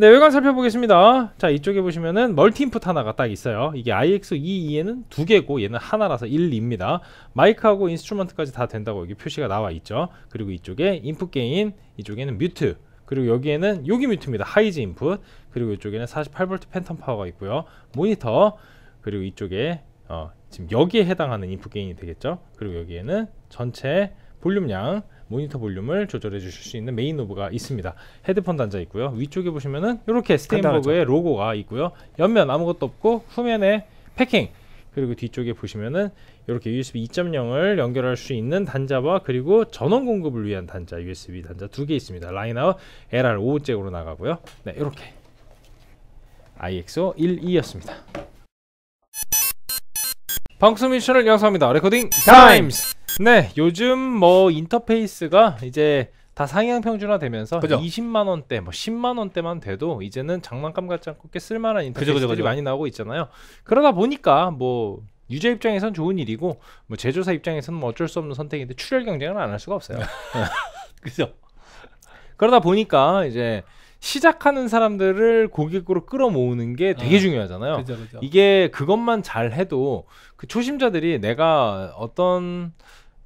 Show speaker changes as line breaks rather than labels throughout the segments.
네, 외관 살펴보겠습니다. 자, 이쪽에 보시면은 멀티 인풋 하나가 딱 있어요. 이게 IX22에는 e 두 개고 얘는 하나라서 1, 2입니다. 마이크하고 인스트루먼트까지 다 된다고 여기 표시가 나와 있죠. 그리고 이쪽에 인풋 게인, 이쪽에는 뮤트, 그리고 여기에는 여기 뮤트입니다. 하이즈 인풋. 그리고 이쪽에는 48V 팬텀 파워가 있고요. 모니터. 그리고 이쪽에 어, 지금 여기에 해당하는 인풋 게인이 되겠죠. 그리고 여기에는 전체 볼륨량 모니터 볼륨을 조절해 주실 수 있는 메인 노브가 있습니다. 헤드폰 단자 있고요. 위쪽에 보시면은 이렇게 스테인버그의 로고가 있고요. 옆면 아무것도 없고 후면에 패킹 그리고 뒤쪽에 보시면은 이렇게 USB 2.0을 연결할 수 있는 단자와 그리고 전원 공급을 위한 단자 USB 단자 두 개 있습니다. 라인아웃 LR5 5 잭으로 나가고요. 네, 이렇게 IXO 12였습니다. 방송 미션을 영상합니다. 레코딩 타임스. 네, 요즘 뭐 인터페이스가 이제 다 상향 평준화 되면서 20만 원대, 뭐 10만 원대만 돼도 이제는 장난감 같지 않고 꽤 쓸만한 인터페이스들이 많이 나오고 있잖아요. 그러다 보니까 뭐 유저 입장에선 좋은 일이고 뭐 제조사 입장에서는 뭐 어쩔 수 없는 선택인데 출혈 경쟁을 안할 수가 없어요. 그죠? 그러다 보니까 이제 시작하는 사람들을 고객으로 끌어모으는 게 되게 아, 중요하잖아요. 그죠, 그죠. 이게 그것만 잘 해도 그 초심자들이 내가 어떤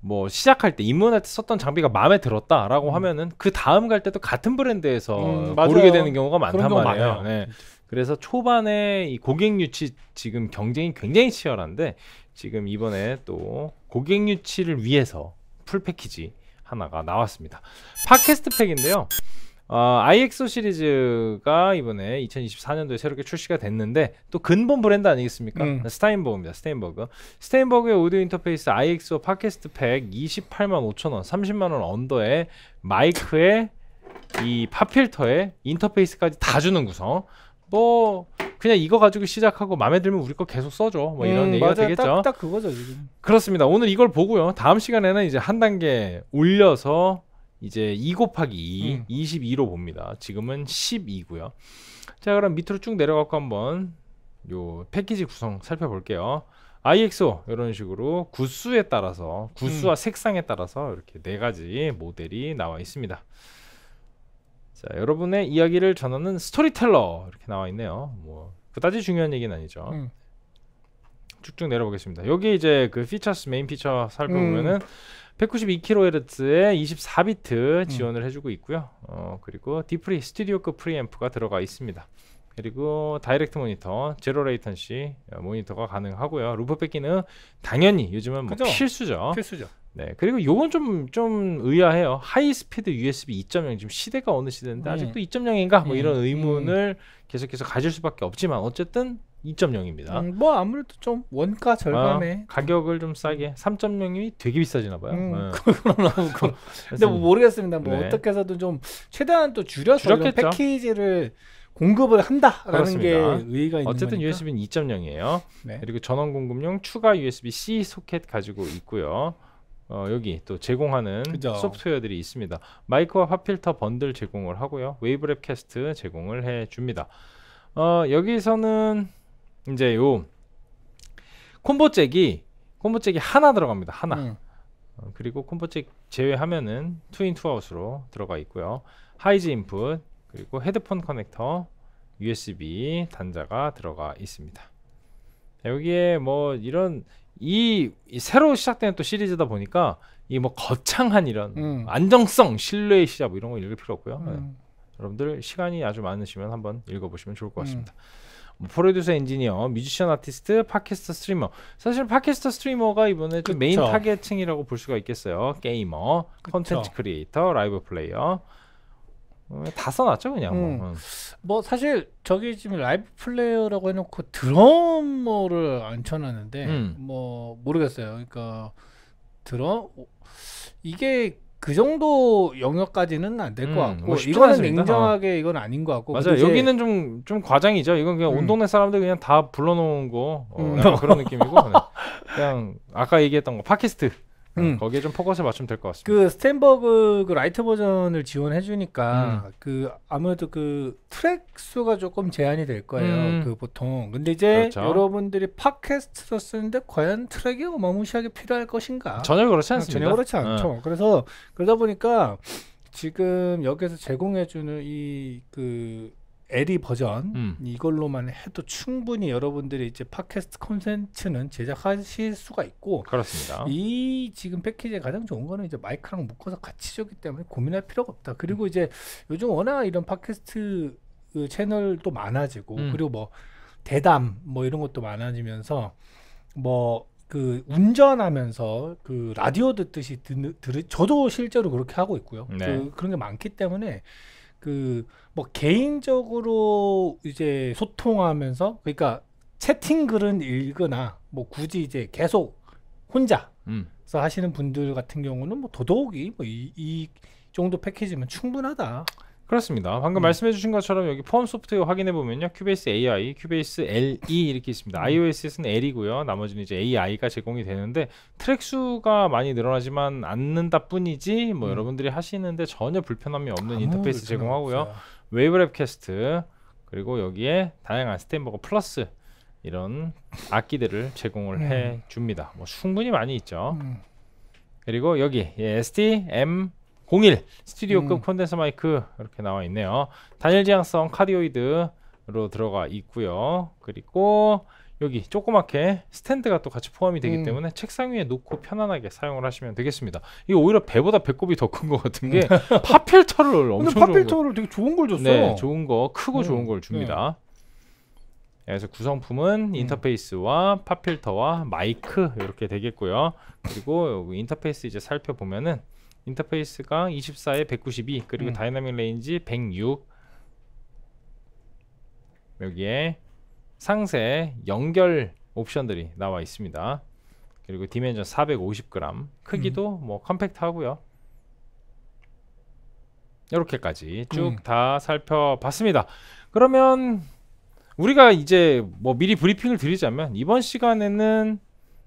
뭐 시작할 때 입문할 때 썼던 장비가 마음에 들었다라고 음. 하면은 그 다음 갈 때도 같은 브랜드에서 음, 고르게 되는 경우가 많단 경우 말이에요. 네. 그래서 초반에 이 고객 유치 지금 경쟁이 굉장히 치열한데 지금 이번에 또 고객 유치를 위해서 풀 패키지 하나가 나왔습니다. 팟캐스트 팩인데요. 어, 아이엑소 시리즈가 이번에 2024년도에 새롭게 출시가 됐는데 또 근본 브랜드 아니겠습니까? 음. 스타인버그입니다. 스타인버그. 스타인버그의 오디오 인터페이스 아이엑소 팟캐스트 팩 28만 5천 원, 30만 원 언더에 마이크에 이 팝필터에 인터페이스까지 다 주는 구성. 뭐 그냥 이거 가지고 시작하고 마음에 들면 우리 거 계속 써줘 뭐 이런 음, 얘기가 맞아요. 되겠죠. 딱, 딱
그거죠 지금.
그렇습니다. 오늘 이걸 보고요. 다음 시간에는 이제 한 단계 올려서 이제 2 곱하기 2, 음. 22로 봅니다. 지금은 12고요. 자, 그럼 밑으로 쭉 내려가고 한번 요 패키지 구성 살펴볼게요. IXO 이런 식으로 구수에 따라서 구수와 음. 색상에 따라서 이렇게 네 가지 모델이 나와 있습니다. 자, 여러분의 이야기를 전하는 스토리텔러 이렇게 나와 있네요. 뭐 그다지 중요한 얘기는 아니죠. 음. 쭉쭉 내려보겠습니다. 여기 이제 그 피처스 메인 피처 살펴보면은 음. 192kHz의 24비트 음. 지원을 음. 해주고 있고요. 어, 그리고 디프리 스튜디오급 프리앰프가 들어가 있습니다. 그리고 다이렉트 모니터, 제로 레이턴시 모니터가 가능하고요. 루프 뺏기는 당연히 요즘은 뭐 필수죠. 필수죠. 네. 그리고 요건 좀, 좀 의아해요. 하이 스피드 USB 2.0. 지금 시대가 어느 시대인데 네. 아직도 2.0인가? 뭐 네. 이런 음. 의문을 음. 계속해서 가질 수밖에 없지만 어쨌든 2.0입니다. 음,
뭐 아무래도 좀 원가 아, 절감에 어, 가격을 좀 싸게 3.0이 음. 되게 비싸지나 봐요. 음, 네. 그러데뭐 모르겠습니다. 뭐 네. 어떻게 해서든 좀 최대한 또 줄여서 패키지를 공급을 한다라는 게 의의가 있는 어쨌든
USB는 2.0이에요. 네. 그리고 전원 공급용 추가 USB-C 소켓 가지고 있고요. 어, 여기 또 제공하는 그죠. 소프트웨어들이 있습니다. 마이크와 팝필터 번들 제공을 하고요. 웨이브랩 캐스트 제공을 해 줍니다. 어, 여기서는 이제 요 콤보잭이 콤보잭이 하나 들어갑니다. 하나. 음. 어, 그리고 콤보잭 제외하면은 투인 투아웃으로 들어가 있고요. 하이즈 인풋 그리고 헤드폰 커넥터 USB 단자가 들어가 있습니다. 여기에 뭐 이런 이, 이 새로 시작되는 또 시리즈다 보니까 이 뭐 거창한 이런 음. 안정성, 신뢰의 시작 뭐 이런 거 읽을 필요 없고요. 음. 네. 여러분들 시간이 아주 많으시면 한번 읽어보시면 좋을 것 음. 같습니다. 음. 뭐 프로듀서 엔지니어, 뮤지션 아티스트, 팟캐스트 스트리머. 사실 팟캐스트 스트리머가 이번에 좀 메인 타겟층이라고 볼 수가 있겠어요. 게이머, 컨텐츠 크리에이터, 라이브 플레이어.
어, 다 써놨죠
그냥 뭐. 음. 뭐.
뭐. 사실 저기 지금 라이브 플레이어라고 해놓고 드러머를 안 쳐놨는데 음. 뭐 모르겠어요 그러니까 드럼 이게 그 정도 영역까지는 안 될것 음, 같고 뭐 이거는 않 냉정하게 어. 이건 아닌 것 같고 맞아요 여기는 좀 좀 과장이죠 이건 그냥 음. 온 동네 사람들 그냥
다 불러놓은 거 어, 음. 그런 느낌이고 그냥 아까 얘기했던 거 팟캐스트 음. 어, 거기에 좀 포커스를 맞추면 될 것 같습니다.
그 스탠버그 그 라이트 버전을 지원해 주니까 음. 그 아무래도 그 트랙 수가 조금 제한이 될 거예요. 음. 그 보통. 근데 이제 그렇죠. 여러분들이 팟캐스트로 쓰는데 과연 트랙이 어마무시하게 필요할 것인가? 전혀 그렇지 않습니다. 전혀 그렇지 네. 않죠. 네. 그래서 그러다 보니까 지금 여기서 제공해 주는 이그 에리 버전 음. 이걸로만 해도 충분히 여러분들이 이제 팟캐스트 콘센트는 제작하실 수가 있고 그렇습니다. 이 지금 패키지에 가장 좋은 거는 이제 마이크랑 묶어서 같이 주기 때문에 고민할 필요가 없다. 그리고 음. 이제 요즘 워낙 이런 팟캐스트 그 채널도 많아지고 음. 그리고 뭐 대담 뭐 이런 것도 많아지면서 뭐 그 운전하면서 그 라디오 듣듯이 듣, 들 저도 실제로 그렇게 하고 있고요. 네. 그, 그런 게 많기 때문에 그뭐 개인적으로 이제 소통하면서 그러니까 채팅 글은 읽거나 뭐 굳이 이제 계속 혼자 음. 하시는 분들 같은 경우는 뭐 더더욱이 뭐이 정도 패키지면 충분하다. 그렇습니다.
방금 음. 말씀해 주신 것처럼 여기 폼 소프트웨어 확인해 보면요. 큐베이스 AI, 큐베이스 LE 이렇게 있습니다. 음. iOS는 L이고요. 나머지는 이제 AI가 제공이 되는데 트랙 수가 많이 늘어나지만 않는다 뿐이지 뭐 음. 여러분들이 하시는데 전혀 불편함이 없는 인터페이스 제공하고요. 웨이브 랩캐스트 그리고 여기에 다양한 스탠버거 플러스 이런 악기들을 제공을 네. 해 줍니다. 뭐 충분히 많이 있죠. 음. 그리고 여기 예, STM 01 스튜디오급 음. 콘덴서 마이크 이렇게 나와 있네요. 단일 지향성 카디오이드로 들어가 있고요. 그리고 여기 조그맣게 스탠드가 또 같이 포함이 되기 음. 때문에 책상 위에 놓고 편안하게 사용을 하시면 되겠습니다. 이거 오히려 배보다 배꼽이 더 큰 것 같은 게 파필터를 엄청 파필터를
되게 좋은 걸 줬어요. 네,
좋은 거 크고 음. 좋은 걸 줍니다. 네. 네 그래서 구성품은 음. 인터페이스와 팝필터와 마이크 이렇게 되겠고요. 그리고 인터페이스 이제 살펴보면은 인터페이스가 24에 192 그리고 음. 다이나믹 레인지 106 여기에 상세 연결 옵션들이 나와 있습니다 그리고 디멘전 450g 크기도 음. 뭐 컴팩트하고요 이렇게까지 쭉다 음. 살펴봤습니다 그러면 우리가 이제 뭐 미리 브리핑을 드리자면 이번 시간에는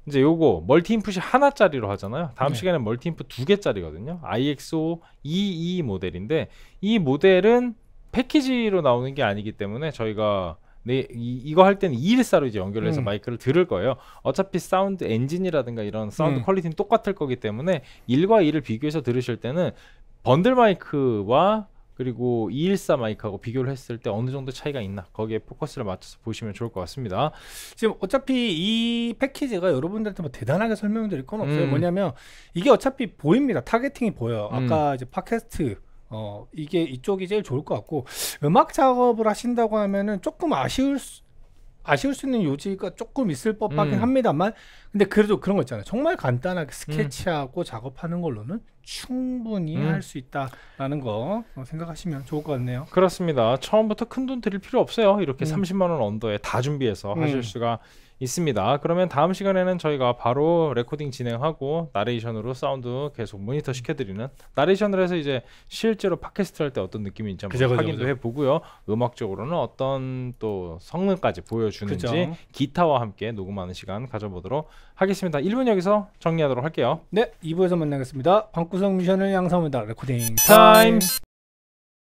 이제 요거 멀티 인풋이 하나짜리로 하잖아요. 다음 네. 시간에 멀티 인풋 두 개짜리거든요. IXO 22 모델인데 이 모델은 패키지로 나오는 게 아니기 때문에 저희가 네, 이, 거할 때는 214로 이제 연결을 해서 음. 마이크를 들을 거예요. 어차피 사운드 엔진이라든가 이런 사운드 음. 퀄리티는 똑같을 거기 때문에 1과 2를 비교해서 들으실 때는 번들 마이크와 그리고 214 마이크하고 비교를 했을 때 어느 정도 차이가 있나 거기에 포커스를 맞춰서 보시면 좋을 것 같습니다.
지금 어차피 이 패키지가 여러분들한테 뭐 대단하게 설명드릴 건 없어요. 음. 뭐냐면 이게 어차피 보입니다. 타겟팅이 보여. 요 음. 아까 음. 이제 팟캐스트 어 이게 이쪽이 제일 좋을 것 같고 음악 작업을 하신다고 하면은 조금 아쉬울 수 아쉬울 수 있는 요지가 조금 있을 법하긴 음. 합니다만 근데 그래도 그런 거 있잖아요 정말 간단하게 음. 스케치하고 음. 작업하는 걸로는 충분히 음. 할수 있다라는 거 어, 생각하시면 좋을 것 같네요
그렇습니다 처음부터 큰 돈 들일 필요 없어요 이렇게 음. 30만 원 언더에 다 준비해서 음. 하실 수가 있습니다. 그러면 다음 시간에는 저희가 바로 레코딩 진행하고 나레이션으로 사운드 계속 모니터 시켜드리는 나레이션을 해서 이제 실제로 팟캐스트 할 때 어떤 느낌인지 한번 그죠, 확인도 그죠. 해보고요. 음악적으로는 어떤 또 성능까지 보여주는지 그죠. 기타와 함께 녹음하는 시간 가져보도록 하겠습니다. 1분 여기서 정리하도록 할게요.
네, 2부에서 만나겠습니다. 방구석 미션을 양성합니다. 레코딩 타임.